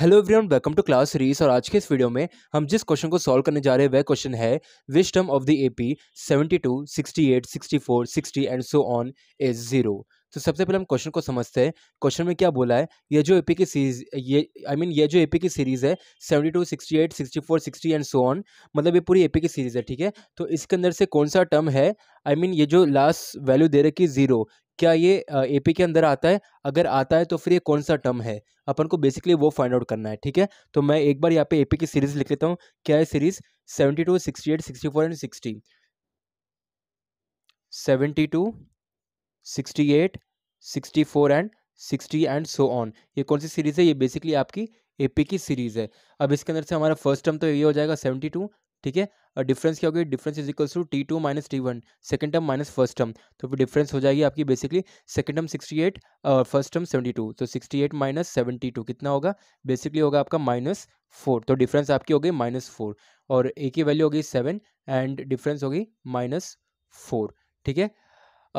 hello everyone welcome to class series और आज के इस वीडियो में हम जिस क्वेश्चन को सॉल्व करने जा रहे हैं वह क्वेश्चन है विस्टम of the AP 72, 68, 64, 60 and so on is zero तो सबसे पहले हम क्वेश्चन को समझते हैं क्वेश्चन में क्या बोला है ये जो एपी की सीरीज ये आई I मीन mean, ये जो एपी की सीरीज़ है seventy two sixty eight sixty four sixty and so on मतलब ये पूरी एपी की सीरीज़ है ठीक है तो इसके अंदर से कौन सा टर्म है आई I मीन mean, ये जो लास्ट वैल्यू दे रखी जीरो क्या ये ए पी के अंदर आता है अगर आता है तो फिर ये कौन सा टर्म है अपन को बेसिकली वो फाइंड आउट करना है ठीक है तो मैं एक बार यहाँ पे ए पी की सीरीज़ लिख लेता हूँ क्या है series seventy two sixty eight sixty four and sixty seventy two sixty eight sixty four and sixty and so on ये कौन सी सीरीज़ है ये बेसिकली आपकी ए की सीरीज़ है अब इसके अंदर से हमारा फर्स्ट टर्म तो ये हो जाएगा सेवेंटी टू ठीक है और डिफरेंस क्या होगी difference is equals to T two minus T one second term minus first term तो फिर डिफरेंस हो जाएगी आपकी basically second term sixty eight और फर्स्ट टर्म सेवेंटी टू तो sixty eight minus seventy two कितना होगा बेसिकली होगा आपका माइनस फोर तो डिफरेंस आपकी हो गई माइनस फोर और ए की वैल्यू होगी सेवन एंड डिफरेंस होगी माइनस फोर ठीक है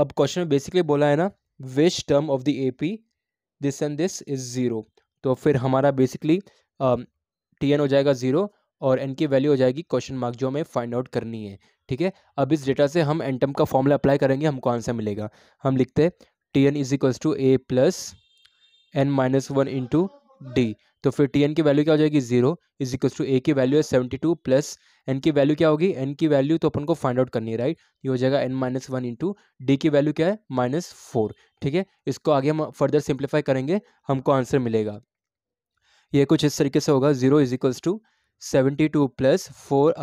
अब क्वेश्चन में बेसिकली बोला है ना which term of the A P this and this is zero तो फिर हमारा बेसिकली टी एन हो जाएगा ज़ीरो और एन की वैल्यू हो जाएगी क्वेश्चन मार्क जो हमें फाइंड आउट करनी है ठीक है अब इस डेटा से हम एन टर्म का फॉर्मूला अप्लाई करेंगे हमको आंसर मिलेगा हम लिखते हैं T N is equals to A plus N minus one into D तो फिर टी एन की वैल्यू क्या हो जाएगी zero is equal to A की वैल्यू है सेवेंटी टू प्लस एन की वैल्यू क्या होगी एन की वैल्यू तो अपन को फाइंड आउट करनी है राइट ये हो जाएगा N minus one into D की वैल्यू क्या है माइनस फोर ठीक है इसको आगे हम फर्दर सिंप्लीफाई करेंगे हमको आंसर मिलेगा ये कुछ इस तरीके से होगा zero is equals to seventy two plus four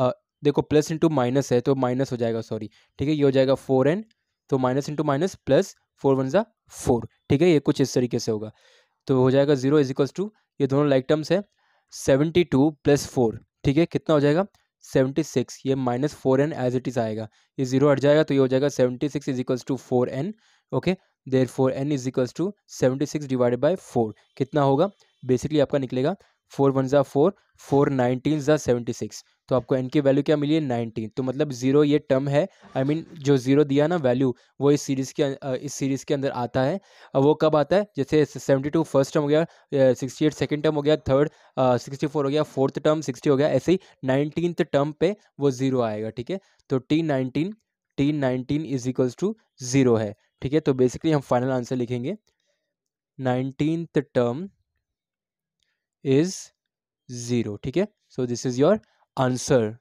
देखो प्लस इंटू माइनस है तो माइनस हो जाएगा सॉरी ठीक है ये हो जाएगा फोर एन तो minus into minus plus four one ज़ा फोर ठीक है ये कुछ इस तरीके से होगा तो हो जाएगा जीरो इज इक्वल्स टू ये दोनों लाइक टर्म्स है सेवेंटी टू प्लस फोर ठीक है कितना हो जाएगा सेवेंटी सिक्स ये minus four N as it is आएगा ये जीरो हट जाएगा तो ये हो जाएगा seventy six is equals to four N okay there four N is equals to seventy six divided by four कितना होगा बेसिकली आपका निकलेगा फोर वन ज़ा फोर फोर नाइनटीन ज़ा सेवेंटी सिक्स तो आपको एन की वैल्यू क्या मिली है नाइनटीन तो मतलब ज़ीरो ये टर्म है आई I मीन mean, जो ज़ीरो दिया ना वैल्यू वो इस सीरीज़ के इस सीरीज़ के अंदर आता है वो कब आता है जैसे सेवेंटी टू फर्स्ट टर्म हो गया सिक्सटी एट सेकेंड टर्म हो गया थर्ड सिक्सटी फोर हो गया फोर्थ टर्म सिक्सटी हो गया ऐसे ही नाइनटीन टर्म पे वो ज़ीरो आएगा ठीक है तो T nineteen T nineteen is equals to zero है ठीक है तो बेसिकली हम फाइनल आंसर लिखेंगे नाइनटीन टर्म इज ज़ीरो ठीक है so this is your answer